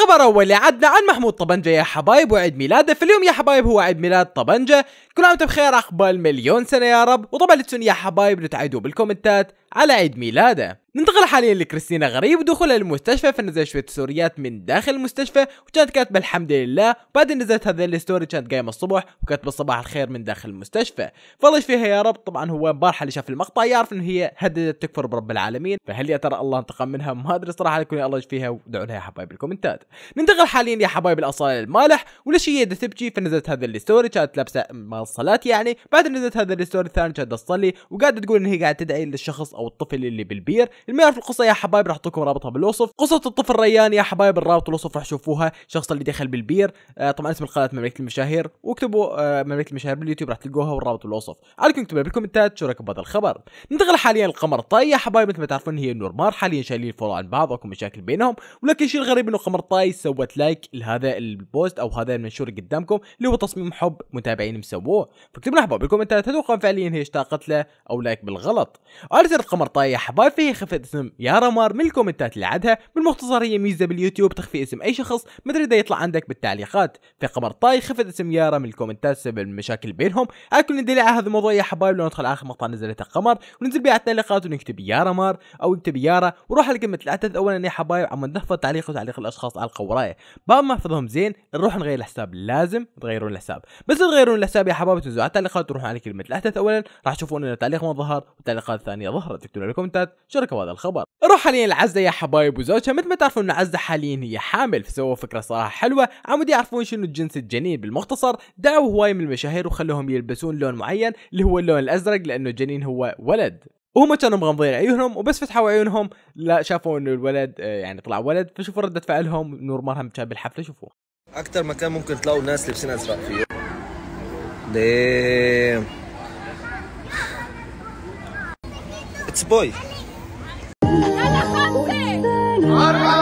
الخبر اول عدنا عن محمود طبنجة يا حبايب وعيد ميلاده فاليوم يا حبايب هو عيد ميلاد طبنجة كل عام بخير عقبال مليون سنة يا رب وطبعا لتسون يا حبايب تعيدوا بالكومنتات على عيد ميلاده ننتقل حاليا لكريستينا غريب ودخولها المستشفى فنزل شويه سوريات من داخل المستشفى وكانت كاتبه الحمد لله بعدين نزلت هذه الستوري كانت قايمه الصبح وكاتبه صباح الخير من داخل المستشفى فالله فيها يا رب طبعا هو البارحه اللي شاف المقطع يعرف ان هي هددت تكفر برب العالمين فهل يا ترى الله انتقم منها ما ادري صراحه لكم الله فيها ودعوا لها يا حبايب الكومنتات ننتقل حاليا يا حبايب الاصاله المالح وليش هي تبكي فنزلت هذا الستوري كانت لابسه مال الصلاه يعني بعد نزلت هذا الستوري الثانية كانت تصلي وقاعده تقول ان هي قاعده تدعي للشخص او الطفل اللي بالبير اللي ما يعرف القصه يا حبايب راح اعطيكم لكم رابطها بالوصف قصه الطفل ريان يا حبايب الرابط والوصف راح تشوفوها الشخص اللي دخل بالبير آه طبعا اسم القناه مملكه المشاهير واكتبوا آه مملكه المشاهير باليوتيوب راح تلقوها والرابط بالوصف عليكم اكتبوا بالكومنتات شو رايكم بهذا الخبر ننتقل حاليا لقمر طاي يا حبايب مثل ما تعرفون هي نورمار حاليا شايلين فولو عن بعض واكو مشاكل بينهم ولكن الشيء الغريب انه قمر طاي سوت لايك لهذا البوست او هذا المنشور قدامكم اللي هو تصميم حب متابعين مسووه فاكتبوا لنا حبايب بالكومنتات هل فعليا هي اشتاقت له او لايك بالغلط قالت القمر طاي يا حبايب فهي خفة اسم يارا مار من الكومنتات اللي عدها بالمختصر هي ميزة باليوتيوب تخفي اسم أي شخص ما تريده يطلع عندك بالتعليقات في قمر طاي خفت اسم يارا من الكومنتات سبب المشاكل بينهم أكل ندلع هذا الموضوع يا حبايب لو ندخل آخر مقطع نزلته قمر وننزل بيه على التعليقات ونكتب يارا مار أو اكتب يارا وروح على كلمة العدد أولا يا حبايب عم نحفظ تعليق وتعليق الأشخاص على القوراية بعد ما نحفظهم زين نروح نغير الحساب لازم تغيرون الحساب بس تغيرون الحساب يا حبايب تنزلوا على التعليقات وتروحوا على كلمة الأحدث أولا راح تشوفون أن التعليق ما ظهر والتعليقات الثانية ظهرت تكتبون الكومنتات شاركوا هذا الخبر روح حاليا لعزة يا حبايب وزوجها مثل ما تعرفون ان عزة حاليا هي حامل فسووا فكرة صراحة حلوة عمود يعرفون شنو جنس الجنين بالمختصر دعوا هواي من المشاهير وخلوهم يلبسون لون معين اللي هو اللون الازرق لانه الجنين هو ولد وهم كانوا مغمضين عيونهم وبس فتحوا عيونهم لا شافوا انه الولد آه، يعني طلع ولد فشوفوا ردة فعلهم نور مرهم كان بالحفلة شوفوا اكثر مكان ممكن تلاقوا ناس لابسين ازرق فيه ديم اتس بوي أربعة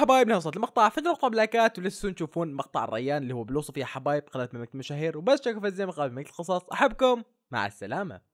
حبايبنا وصلت المقطع فجروا قبل لايكات ولسه تشوفون مقطع الريان اللي هو بلوصف يا حبايب قناه مملكه مشاهير وبس شكرا زي ما قبل مملكه القصص احبكم مع السلامه